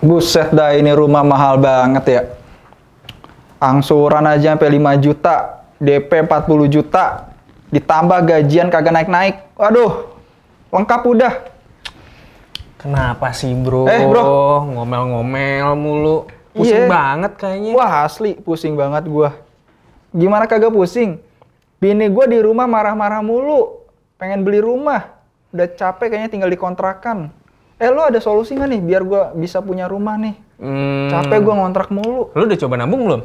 Buset dah ini rumah mahal banget ya. Angsuran aja sampai 5 juta, DP 40 juta, ditambah gajian kagak naik-naik. Waduh, lengkap udah. Kenapa sih bro? Eh bro, ngomel-ngomel mulu. Pusing yeah. banget kayaknya. Wah asli, pusing banget gua. Gimana kagak pusing? Bini gua di rumah marah-marah mulu. Pengen beli rumah. Udah capek kayaknya tinggal dikontrakan eh lu ada solusi nggak nih biar gue bisa punya rumah nih? Hmm. Capek gue ngontrak mulu. Lu udah coba nabung belum?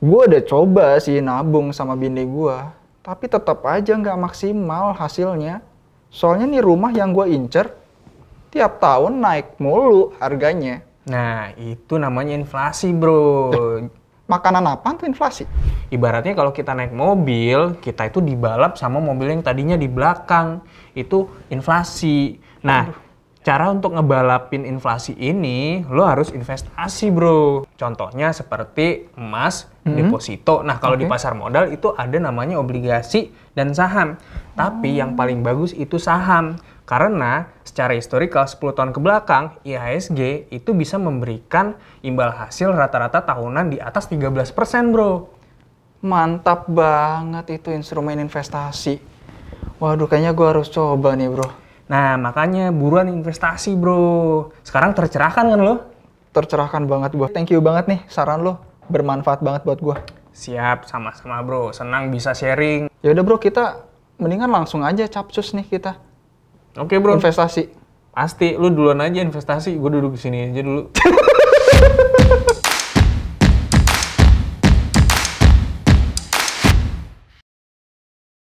Gue udah coba sih nabung sama bini gue, tapi tetap aja nggak maksimal hasilnya. Soalnya nih rumah yang gue incer tiap tahun naik mulu harganya. Nah, itu namanya inflasi, bro. makanan apa tuh inflasi? Ibaratnya kalau kita naik mobil, kita itu dibalap sama mobil yang tadinya di belakang. Itu inflasi. Nah, Aduh. Cara untuk ngebalapin inflasi ini, lo harus investasi bro. Contohnya seperti emas, hmm. deposito. Nah kalau okay. di pasar modal itu ada namanya obligasi dan saham. Tapi oh. yang paling bagus itu saham. Karena secara historikal 10 tahun ke belakang, IHSG itu bisa memberikan imbal hasil rata-rata tahunan di atas 13% bro. Mantap banget itu instrumen investasi. Waduh kayaknya gue harus coba nih bro. Nah, makanya buruan investasi, bro. Sekarang tercerahkan kan lo? Tercerahkan banget gue. Thank you banget nih saran lo. Bermanfaat banget buat gue. Siap, sama-sama bro. Senang bisa sharing. Yaudah bro, kita mendingan langsung aja capcus nih kita. Oke okay, bro. Investasi. Pasti, lo duluan aja investasi. Gue duduk di sini aja dulu.